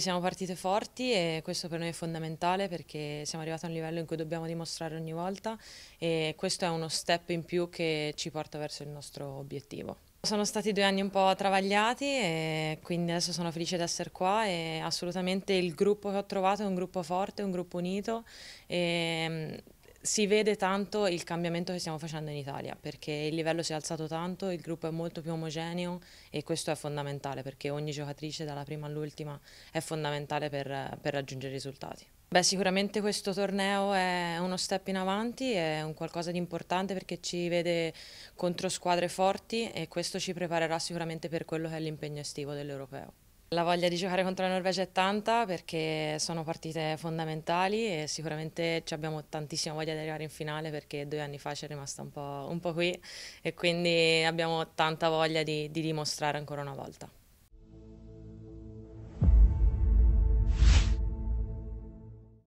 Siamo partite forti e questo per noi è fondamentale perché siamo arrivati a un livello in cui dobbiamo dimostrare ogni volta e questo è uno step in più che ci porta verso il nostro obiettivo. Sono stati due anni un po' travagliati e quindi adesso sono felice di essere qua e assolutamente il gruppo che ho trovato è un gruppo forte, un gruppo unito e si vede tanto il cambiamento che stiamo facendo in Italia perché il livello si è alzato tanto, il gruppo è molto più omogeneo e questo è fondamentale perché ogni giocatrice dalla prima all'ultima è fondamentale per, per raggiungere risultati. Beh, sicuramente questo torneo è uno step in avanti, è un qualcosa di importante perché ci vede contro squadre forti e questo ci preparerà sicuramente per quello che è l'impegno estivo dell'Europeo. La voglia di giocare contro la Norvegia è tanta perché sono partite fondamentali e sicuramente abbiamo tantissima voglia di arrivare in finale perché due anni fa ci è rimasta un po', un po qui e quindi abbiamo tanta voglia di, di dimostrare ancora una volta.